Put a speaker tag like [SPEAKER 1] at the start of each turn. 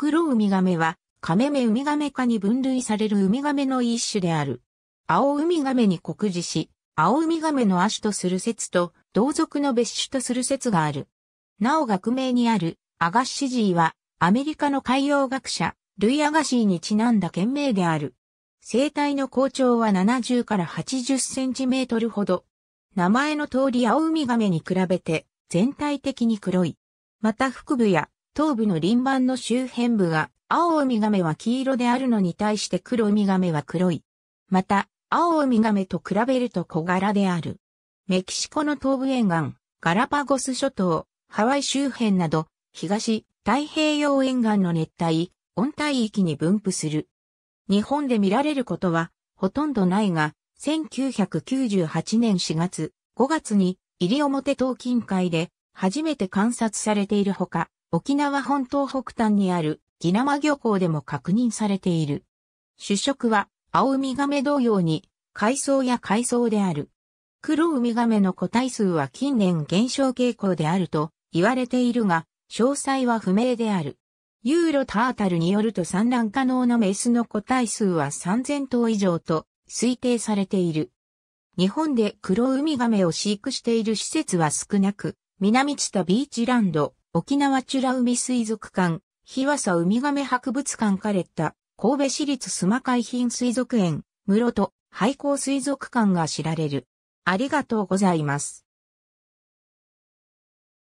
[SPEAKER 1] 黒ウミガメは、カメメウミガメ科に分類されるウミガメの一種である。青ウミガメに酷似し、青ウミガメの亜種とする説と、同族の別種とする説がある。なお学名にある、アガッシジーは、アメリカの海洋学者、ルイ・アガシーにちなんだ県名である。生体の高長は70から80センチメートルほど。名前の通り青ウミガメに比べて、全体的に黒い。また腹部や頭部の輪番の周辺部が、青ウミガメは黄色であるのに対して黒ウミガメは黒い。また、青ウミガメと比べると小柄である。メキシコの東部沿岸、ガラパゴス諸島、ハワイ周辺など、東、太平洋沿岸の熱帯、温帯域に分布する。日本で見られることは、ほとんどないが、1998年4月、5月に、西表島近海で、初めて観察されているほか、沖縄本島北端にあるギナマ漁港でも確認されている。主食は青ウミガメ同様に海藻や海藻である。黒ウミガメの個体数は近年減少傾向であると言われているが、詳細は不明である。ユーロタータルによると産卵可能なメスの個体数は3000頭以上と推定されている。日本で黒ウミガメを飼育している施設は少なく、南知多ビーチランド、沖縄美ら海水族館、日和佐ウミガメ博物館カレッタ、神戸市立須磨海浜水族園、室戸、廃校水族館が知られる。ありがとうございます。